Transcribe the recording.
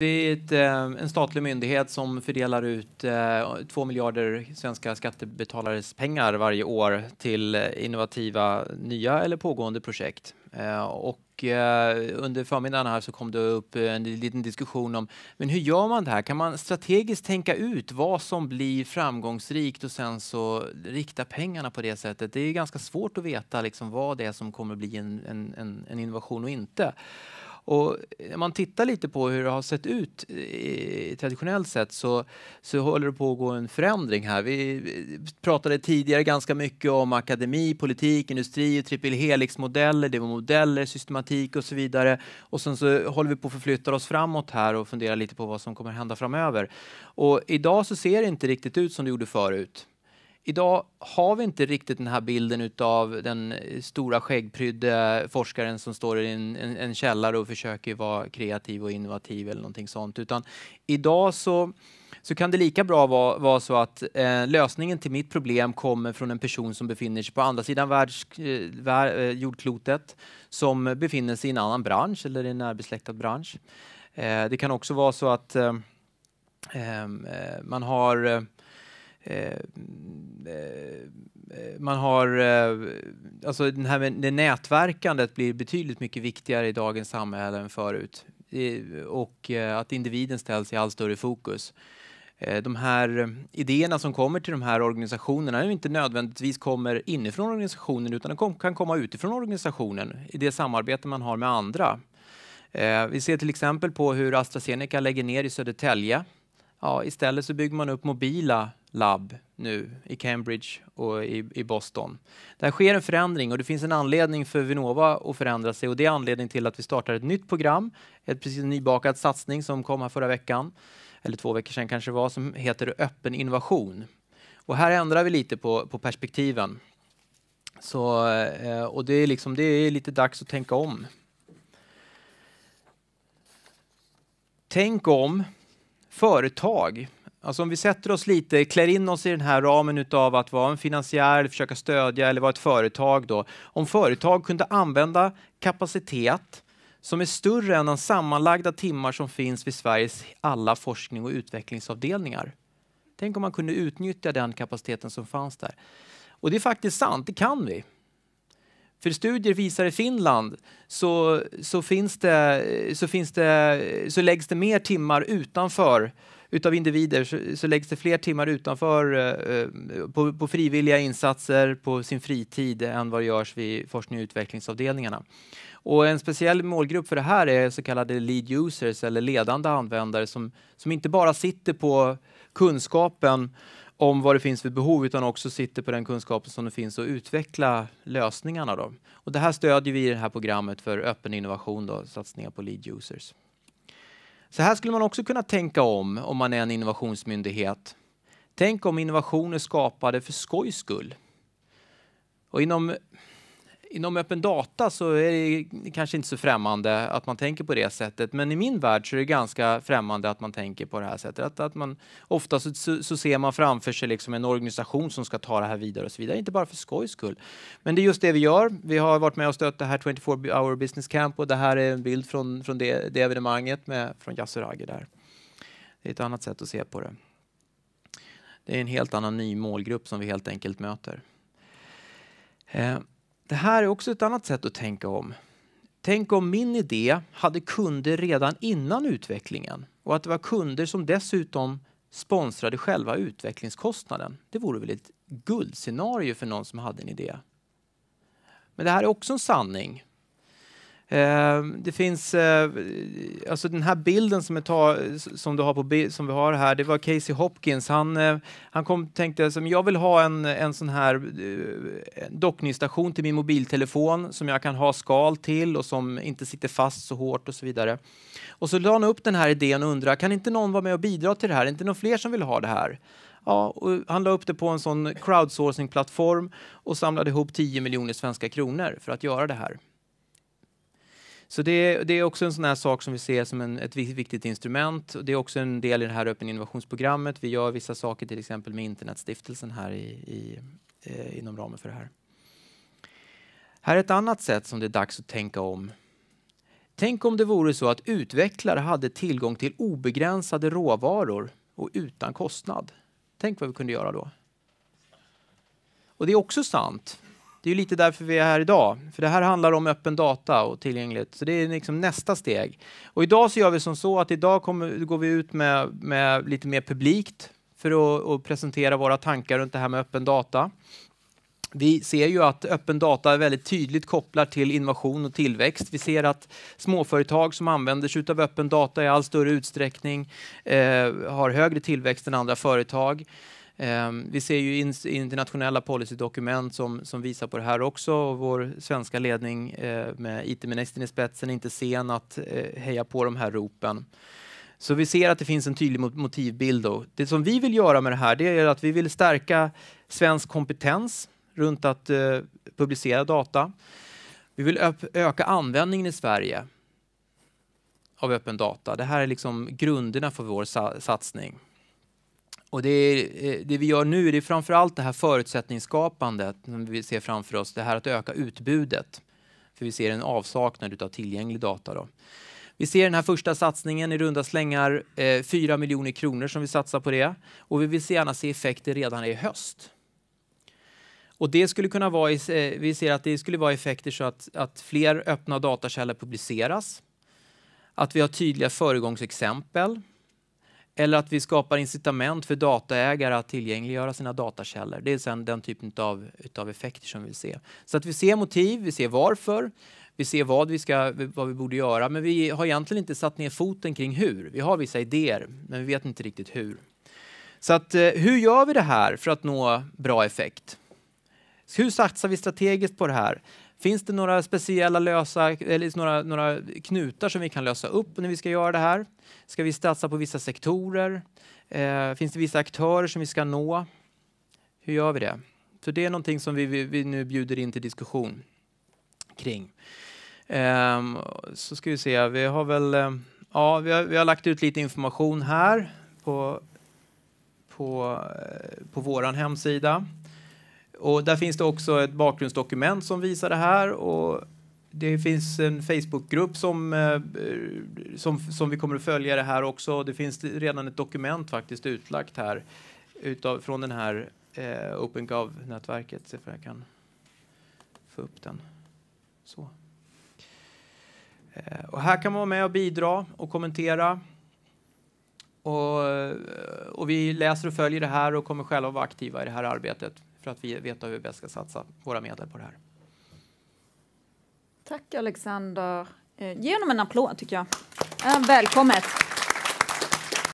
Det är ett, eh, en statlig myndighet som fördelar ut eh, två miljarder svenska skattebetalares pengar varje år till innovativa nya eller pågående projekt. Eh, och under förmiddagen här så kom det upp en liten diskussion om men hur gör man det här? Kan man strategiskt tänka ut vad som blir framgångsrikt och sen så rikta pengarna på det sättet? Det är ganska svårt att veta liksom vad det är som kommer bli en, en, en innovation och inte. Och när man tittar lite på hur det har sett ut eh, i, traditionellt sett så, så håller det på att gå en förändring här. Vi pratade tidigare ganska mycket om akademi, politik, industri och triple Det var modeller, systematik och så vidare. Och sen så håller vi på att förflytta oss framåt här och fundera lite på vad som kommer hända framöver. Och idag så ser det inte riktigt ut som det gjorde förut idag har vi inte riktigt den här bilden utav den eh, stora skäggprydde forskaren som står i en, en, en källare och försöker vara kreativ och innovativ eller någonting sånt. Utan idag så så kan det lika bra vara, vara så att eh, lösningen till mitt problem kommer från en person som befinner sig på andra sidan världs, eh, vär, eh, jordklotet som befinner sig i en annan bransch eller i en närbesläktad bransch. det kan också vara så att man har Eh, eh, man har, eh, alltså den här, det nätverkandet blir betydligt mycket viktigare i dagens samhälle än förut. Och att individen ställs i allt större fokus. De här idéerna som kommer till de här organisationerna är inte nödvändigtvis kommer inifrån organisationen utan de kan komma utifrån organisationen i det samarbete man har med andra. Vi ser till exempel på hur AstraZeneca lägger ner i Södertälje ja, istället så bygger man upp mobila labb nu i Cambridge och i, i Boston. Där sker en förändring och det finns en anledning för Vinnova att förändra sig och det är anledningen till att vi startar ett nytt program, ett precis nybakad satsning som kom här förra veckan, eller två veckor sedan kanske det var, som heter Öppen innovation. Och här ändrar vi lite på, på perspektiven. Så, eh, och det är, liksom, det är lite dags att tänka om. Tänk om företag. Alltså om vi sätter oss lite, klär in oss i den här ramen utav att vara en finansiär, försöka stödja eller vara ett företag då. Om företag kunde använda kapacitet som är större än de sammanlagda timmar som finns vid Sveriges alla forskning och utvecklingsavdelningar. Tänk om man kunde utnyttja den kapaciteten som fanns där. Och det är faktiskt sant, det kan vi. För studier visar i Finland så, så, finns det, så, finns det, så läggs det mer timmar utanför utav individer så, så läggs det fler timmar utanför eh, eh på, på, frivilliga insatser på sin fritid än vad det görs vid forskning och utvecklingsavdelningarna. Och en speciell målgrupp för det här är så kallade lead users eller ledande användare som, som inte bara sitter på kunskapen om vad det finns för behov utan också sitter på den kunskapen som det finns och utveckla lösningarna. Då. Och det här stödjer vi i det här programmet för öppen innovation, då, satsningar på lead users. Så här skulle man också kunna tänka om, om man är en innovationsmyndighet. Tänk om innovationer skapade för skojs skull. Och inom Inom öppen data så är det kanske inte så främmande att man tänker på det sättet, men i min värld så är det ganska främmande att man tänker på det här sättet. Att, att man, ofta så, så ser man framför sig liksom en organisation som ska ta det här vidare och så vidare, inte bara för skojs skull. Men det är just det vi gör. Vi har varit med och stött det här 24 hour business camp och det här är en bild från, från det, det evenemanget med, från Yasser Agge där. Det är ett annat sätt att se på det. Det är en helt annan ny målgrupp som vi helt enkelt möter. Eh. Det här är också ett annat sätt att tänka om. Tänk om min idé hade kunder redan innan utvecklingen och att det var kunder som dessutom sponsrade själva utvecklingskostnaden. Det vore väl ett guldscenario för någon som hade en idé. Men det här är också en sanning Ehm, det finns, eh, alltså den här bilden som, tar, som, du har på, som vi har här, det var Casey Hopkins. Han, eh, han kom, tänkte att jag vill ha en, en sån här eh, dockningsstation till min mobiltelefon som jag kan ha skal till och som inte sitter fast så hårt och så vidare. Och så la han upp den här idén och undrade, kan inte någon vara med och bidra till det här? Är inte någon fler som vill ha det här? Ja, han la upp det på en sån crowdsourcingplattform och samlade ihop 10 miljoner svenska kronor för att göra det här. Så det, det, är också en sån här sak som vi ser som en, ett viktigt instrument. Det är också en del i det här öppen innovationsprogrammet. Vi gör vissa saker till exempel med Internetstiftelsen här i, i, eh, inom ramen för det här. Här är ett annat sätt som det är dags att tänka om. Tänk om det vore så att utvecklare hade tillgång till obegränsade råvaror och utan kostnad. Tänk vad vi kunde göra då. Och det är också sant det är lite därför vi är här idag. För det här handlar om öppen data och tillgänglighet. Så det är liksom nästa steg. Och idag så gör vi som så att idag kommer, går vi ut med, med lite mer publikt för att, presentera våra tankar runt det här med öppen data. Vi ser ju att öppen data är väldigt tydligt kopplat till innovation och tillväxt. Vi ser att småföretag som använder sig av öppen data i all större utsträckning eh, har högre tillväxt än andra företag. Ehm, vi ser ju internationella policydokument som, som visar på det här också och vår svenska ledning eh, med IT-ministern i spetsen är inte sen att eh, heja på de här ropen. Så vi ser att det finns en tydlig motivbild. Då. Det som vi vill göra med det här det är att vi vill stärka svensk kompetens runt att eh, publicera data. Vi vill öka användningen i Sverige av öppen data. Det här är liksom grunderna för vår sa satsning. Och det, eh, det, vi gör nu det är framförallt det här förutsättningsskapandet vi ser framför oss, det här att öka utbudet. För vi ser en avsaknad av tillgänglig data. Då. Vi ser den här första satsningen i runda slängar, eh, 4 miljoner kronor som vi satsar på det. Och vi vill gärna se effekter redan i höst. Och det skulle kunna vara, i, eh, vi ser att det skulle vara effekter så att, att fler öppna datakällor publiceras. Att vi har tydliga föregångsexempel eller att vi skapar incitament för dataägare att tillgängliggöra sina datakällor. Det är sen den typen av, utav effekter som vi vill se. Så att vi ser motiv, vi ser varför, vi ser vad vi, ska, vad vi borde göra men vi har egentligen inte satt ner foten kring hur. Vi har vissa idéer men vi vet inte riktigt hur. Så att, eh, hur gör vi det här för att nå bra effekt? hur satsar vi strategiskt på det här? Finns det några speciella lösa, eller några, några knutar som vi kan lösa upp när vi ska göra det här? Ska vi satsa på vissa sektorer? Eh, finns det vissa aktörer som vi ska nå? Hur gör vi det? Så det är någonting som vi, vi, vi nu bjuder in till diskussion kring. Eh, så ska vi se, vi har väl... Eh, ja, vi har, vi har lagt ut lite information här på på, eh, på vår hemsida. Och där finns det också ett bakgrundsdokument som visar det här och det finns en Facebookgrupp som, eh, som, som vi kommer att följa det här också. Det finns redan ett dokument faktiskt utlagt här utav, från den här eh, OpenGov-nätverket. Se om jag kan få upp den. Så. Eh, och här kan man vara med och bidra och kommentera. Och, eh, och vi läser och följer det här och kommer själva vara aktiva i det här arbetet för att vi vet hur vi bäst ska satsa våra medel på det här. Tack Alexander. Eh, ge honom en applåd tycker jag. Eh, välkommet!